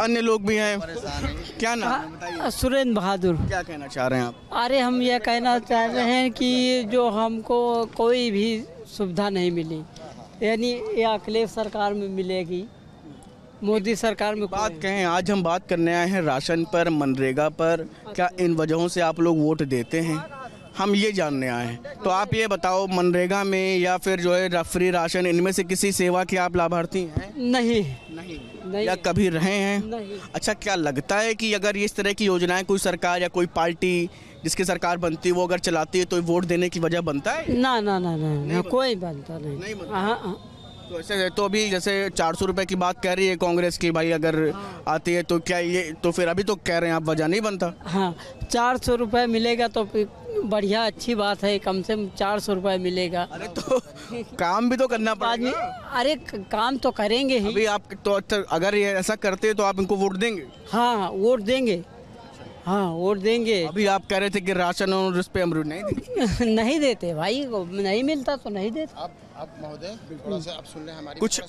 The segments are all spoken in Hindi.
अन्य लोग भी हैं क्या नाम हाँ, हाँ, सुरेंद्र बहादुर क्या कहना चाह रहे हैं आप अरे हम यह कहना चाह रहे हैं कि जो हमको कोई भी सुविधा नहीं मिली यानी ये अखिलेश सरकार में मिलेगी मोदी सरकार में बात कहें आज हम बात करने आए हैं राशन पर मनरेगा पर क्या इन वजहों से आप लोग वोट देते हैं हम ये जानने आए हैं तो आप ये बताओ मनरेगा में या फिर जो है फ्री राशन इनमें से किसी सेवा के आप लाभार्थी हैं नहीं नहीं नहीं या कभी रहे हैं अच्छा क्या लगता है कि अगर इस तरह की योजनाएं कोई सरकार या कोई पार्टी जिसकी सरकार बनती है वो अगर चलाती है तो वोट देने की वजह बनता है ना ना ना ना, ना कोई बनता नहीं, नहीं बनता। हाँ, हाँ। तो ऐसे तो अभी जैसे चार सौ रुपये की बात कह रही है कांग्रेस की भाई अगर हाँ। आती है तो क्या ये तो फिर अभी तो कह रहे हैं आप वजह नहीं बनता हाँ चार सौ रुपये मिलेगा तो बढ़िया अच्छी बात है कम से कम चार सौ रुपये मिलेगा अरे तो काम भी तो करना पड़ेगा अरे काम तो करेंगे ही अभी आप तो अच्छा, अगर ये ऐसा करते तो आप इनको वोट देंगे हाँ, हाँ वोट देंगे हाँ वोट देंगे अभी आप कह रहे थे कि राशन और उस पर अमरूद नहीं देते नहीं देते भाई नहीं मिलता तो नहीं देते आप आप महोदय थोड़ा सा हम्म। आप सुन हमारी कुछ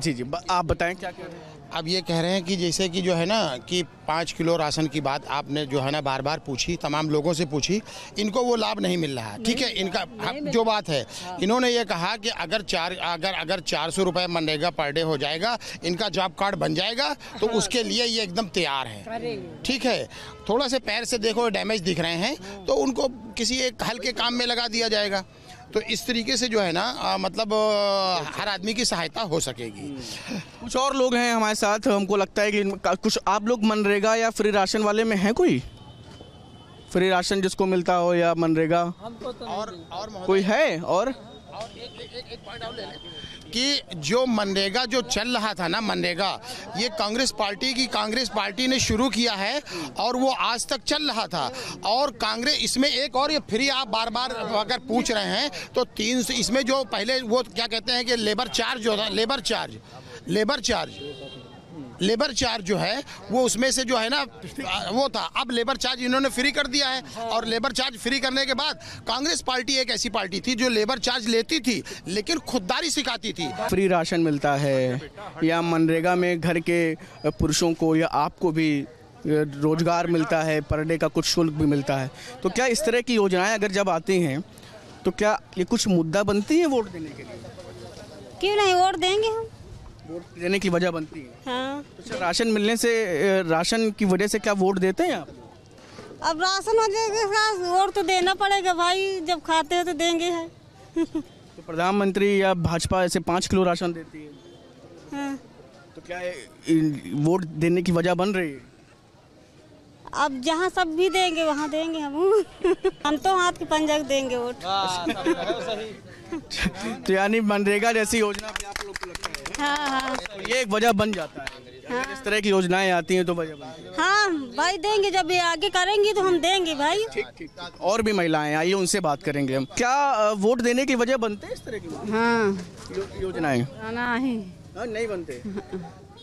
जी जी आप बताएं क्या कह रहे हैं अब ये कह रहे हैं कि जैसे कि जो है ना कि पाँच किलो राशन की बात आपने जो है ना बार बार पूछी तमाम लोगों से पूछी इनको वो लाभ नहीं मिल रहा है ठीक है इनका हाँ, जो बात है हाँ। इन्होंने ये कहा कि अगर चार अगर अगर चार सौ रुपये मनरेगा पर डे हो जाएगा इनका जॉब कार्ड बन जाएगा तो हाँ। उसके लिए ये एकदम तैयार है ठीक है थोड़ा से पैर से देखो डैमेज दिख रहे हैं तो उनको किसी एक हल्के काम में लगा दिया जाएगा तो इस तरीके से जो है ना आ, मतलब हर आदमी की सहायता हो सकेगी कुछ और लोग हैं हमारे साथ हमको लगता है कि कुछ आप लोग मनरेगा या फ्री राशन वाले में हैं कोई फ्री राशन जिसको मिलता हो या मनरेगा और और कोई है और और एक पॉइंट ले लें कि जो मनरेगा जो चल रहा था ना मनरेगा ये कांग्रेस पार्टी की कांग्रेस पार्टी ने शुरू किया है और वो आज तक चल रहा था और कांग्रेस इसमें एक और ये फ्री आप बार बार अगर पूछ रहे हैं तो तीन इसमें जो पहले वो क्या कहते हैं कि लेबर चार्ज जो था labour charge labour charge labour charge जो है वो उसमें से जो है ना वो था अब लेबर चार्ज इन्होंने फ्री कर दिया है और लेबर चार्ज फ्री करने के बाद कांग्रेस पार्टी एक ऐसी पार्टी थी जो लेबर चार्ज लेती थी लेकिन खुददारी सिखाती थी फ्री राशन मिलता है या मनरेगा में घर के पुरुषों को या आपको भी रोजगार मिलता है पर डे का कुछ शुल्क भी मिलता है तो क्या इस तरह की योजनाएं अगर जब आती हैं तो क्या ये कुछ मुद्दा बनती है वोट देने के लिए क्यों नहीं वोट देंगे हम वोट देने की वजह बनती है हाँ तो राशन मिलने से राशन की वजह से क्या वोट देते हैं आप अब राशन वोट तो देना पड़ेगा भाई जब खाते हैं तो देंगे है तो प्रधानमंत्री या भाजपा ऐसे पाँच किलो राशन देती है हाँ। तो क्या वोट देने की वजह बन रही है अब जहाँ सब भी देंगे वहाँ देंगे हम हम तो हाथ के पंजक देंगे वोट हाँ, तो यानी मनरेगा जैसी योजना आप लोग को लगता है हाँ हाँ ये एक वजह बन जाता है हाँ। इस तरह की योजनाएं आती हैं तो वजह हाँ भाई देंगे जब ये आगे करेंगे तो हम देंगे भाई ठीक ठीक और भी महिलाएं आइए उनसे बात करेंगे हम क्या वोट देने की वजह बनते हैं इस तरह की हाँ यो, योजनाएं हाँ, हाँ, नहीं बनते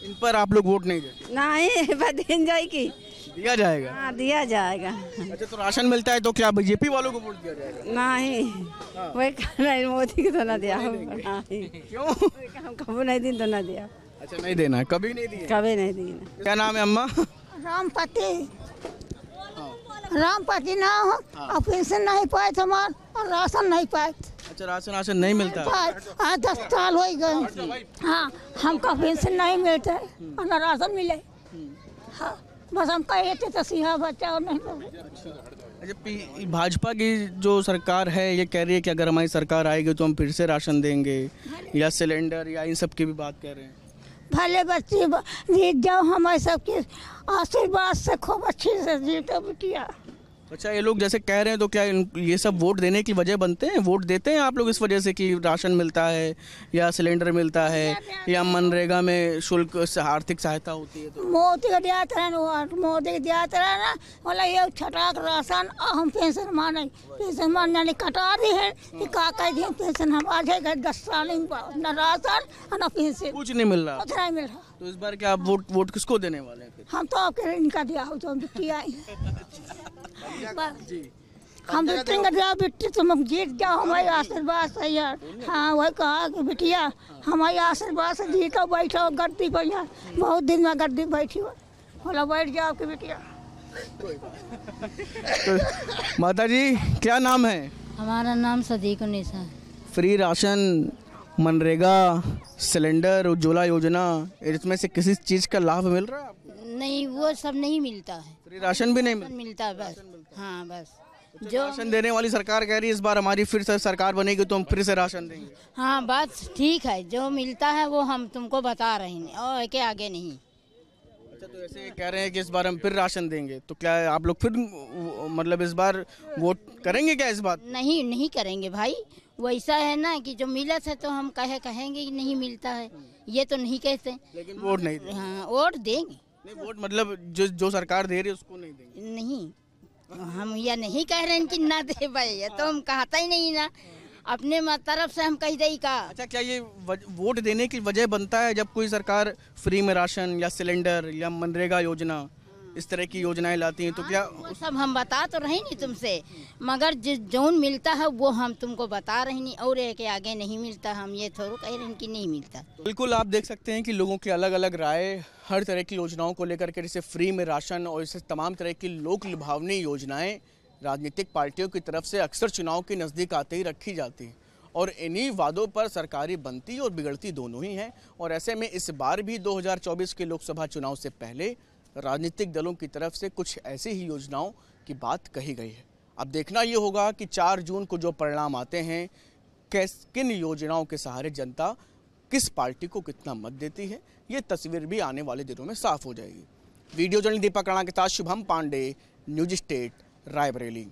इन पर आप लोग वोट नहीं देते नहीं दिन जाएगी दिया जाएगा आ, हाँ, दिया जाएगा अच्छा तो राशन मिलता है तो क्या बीजेपी वालों को वोट दिया जाएगा नहीं हाँ। वही नहीं मोदी को तो ना दिया क्यों कभी नहीं दिन तो ना दिया अच्छा नहीं देना कभी नहीं दिया कभी नहीं दी क्या नाम है अम्मा रामपति हाँ। रामपति ना हो और पेंशन नहीं पाए थे और राशन नहीं पाए अच्छा राशन राशन नहीं मिलता आज दस साल हो गए अच्छा, हाँ हमको पेंशन नहीं मिलता है हम्म। और राशन मिले हम्म। हाँ बस हम कहे थे तो सिंह बचाओ नहीं तो- अच्छा भाजपा की जो सरकार है ये कह रही है कि अगर हमारी सरकार आएगी तो हम फिर से राशन देंगे या सिलेंडर या इन सब की भी बात कर रहे हैं भले बच्चे जीत जाओ हमारे सबके आशीर्वाद से खूब अच्छे से जीतो बिटिया अच्छा ये लोग जैसे कह रहे हैं तो क्या ये सब वोट देने की वजह बनते हैं वोट देते हैं आप लोग इस वजह से कि राशन मिलता है या सिलेंडर मिलता है या मनरेगा में शुल्क आर्थिक सहायता होती है तो मोदी का दिया था ना बोला ये छटाक राशन और हम पेंशन माने पेंशन मान यानी कटा रही है कि का कह दिए पेंशन हम आ जाएगा दस साल न राशन न पेंशन कुछ नहीं मिल रहा कुछ नहीं मिल रहा तो इस बार क्या आप वोट वोट किसको देने वाले हैं हम तो आपके इनका दिया हो जो हम बिक्री तो हम बिटिंग जाओ बिट्टी तुम जीत जाओ हमारे हाँ, आशीर्वाद से यार हाँ वही कहा कि बिटिया हाँ। हमारे आशीर्वाद से जीतो बैठो गर्दी पर यार हम्म। बहुत दिन में गद्दी बैठी हो बोला बैठ जाओ कि बिटिया तो, माता जी क्या नाम है हमारा नाम सदीक उन्नीसा फ्री राशन मनरेगा सिलेंडर उज्ज्वला योजना इसमें से किसी चीज़ का लाभ मिल रहा है नहीं वो सब नहीं मिलता है राशन भी नहीं मिलता बस हाँ बस तो जो राशन देने वाली सरकार कह रही है इस बार हमारी फिर से सरकार बनेगी तो हम फिर से राशन देंगे हाँ बात ठीक है जो मिलता है वो हम तुमको बता रहे हैं और के आगे नहीं अच्छा तो ऐसे कह रहे हैं कि इस बार हम फिर राशन देंगे तो क्या आप लोग फिर मतलब इस बार वोट करेंगे क्या इस बार नहीं नहीं करेंगे भाई वैसा है ना कि जो मिला था तो हम कहे कहेंगे कि नहीं मिलता है ये तो नहीं कहते लेकिन वोट नहीं हाँ वोट देंगे वोट मतलब जो जो सरकार दे रही है उसको नहीं देंगे नहीं हम यह नहीं कह रहे हैं कि ना दे भाई ये तो हम कहता ही नहीं ना अपने तरफ से हम कह दे का अच्छा क्या ये वोट देने की वजह बनता है जब कोई सरकार फ्री में राशन या सिलेंडर या मनरेगा योजना इस तरह की योजनाएं लाती हैं तो हाँ, क्या वो सब हम बता तो रहे नहीं तुमसे मगर जिस जौन मिलता है वो हम तुमको बता रहे नहीं और है आगे नहीं मिलता हम ये थोड़ा कह रहे हैं कि नहीं मिलता बिल्कुल आप देख सकते हैं कि लोगों की अलग अलग राय हर तरह की योजनाओं को लेकर के जैसे फ्री में राशन और इसे तमाम तरह की लोक लुभावनी योजनाएँ राजनीतिक पार्टियों की तरफ से अक्सर चुनाव के नज़दीक आते ही रखी जाती हैं और इन्हीं वादों पर सरकारी बनती और बिगड़ती दोनों ही हैं और ऐसे में इस बार भी 2024 के लोकसभा चुनाव से पहले राजनीतिक दलों की तरफ से कुछ ऐसी ही योजनाओं की बात कही गई है अब देखना ये होगा कि 4 जून को जो परिणाम आते हैं कैस किन योजनाओं के सहारे जनता किस पार्टी को कितना मत देती है ये तस्वीर भी आने वाले दिनों में साफ हो जाएगी वीडियो जर्नल दीपक राणा के साथ शुभम पांडे न्यूज स्टेट रायबरेली